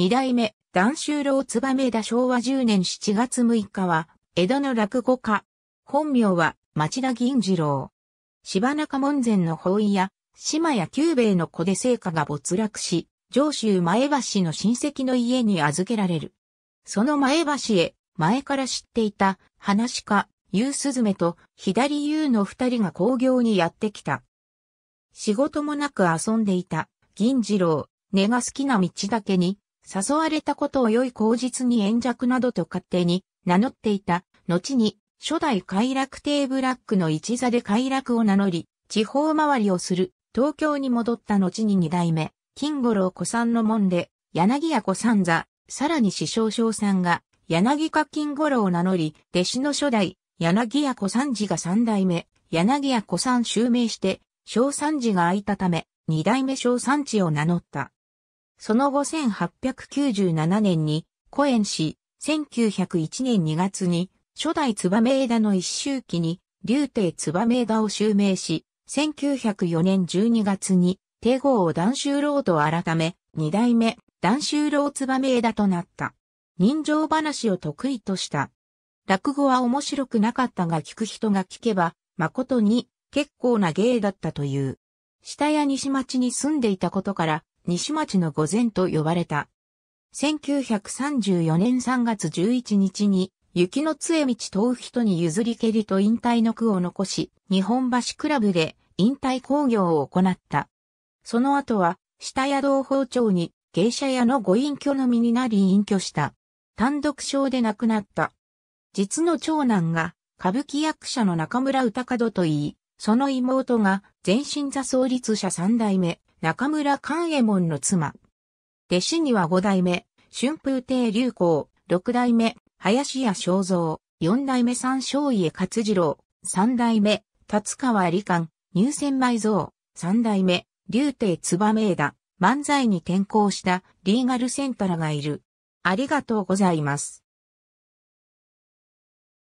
二代目、段州郎燕田昭和10年7月6日は、江戸の落語家。本名は、町田銀次郎。芝中門前の法医や、島や久兵衛の子で成果が没落し、上州前橋の親戚の家に預けられる。その前橋へ、前から知っていた、話家、夕鈴目と、左ゆの二人が工業にやってきた。仕事もなく遊んでいた、銀次郎、根が好きな道だけに、誘われたことを良い口実に炎弱などと勝手に名乗っていた。後に、初代快楽亭ブラックの一座で快楽を名乗り、地方回りをする、東京に戻った後に二代目、金五郎子さんの門で、柳屋子さん座、さらに師匠小さんが、柳家金五郎を名乗り、弟子の初代、柳家子三次が三代目、柳屋子さん襲名して、小三次が空いたため、二代目小三次を名乗った。その後1897年に古エし、1901年2月に初代燕枝の一周期に竜帝燕枝を襲名し、1904年12月に帝王を断州ロと改め、二代目断州郎燕枝となった。人情話を得意とした。落語は面白くなかったが聞く人が聞けば、誠に結構な芸だったという。下屋西町に住んでいたことから、西町の御前と呼ばれた。1934年3月11日に、雪の杖道遠人に譲り蹴りと引退の句を残し、日本橋クラブで引退工業を行った。その後は、下屋道包丁に芸者屋のご隠居の身になり隠居した。単独症で亡くなった。実の長男が歌舞伎役者の中村歌門といい、その妹が全身座創立者三代目、中村勘右衛門の妻。弟子には五代目、春風亭流行、六代目、林家正蔵、四代目三正家勝次郎、三代目、達川理官、入選埋蔵、三代目、竜亭燕枝、漫才に転向したリーガルセンタラがいる。ありがとうございます。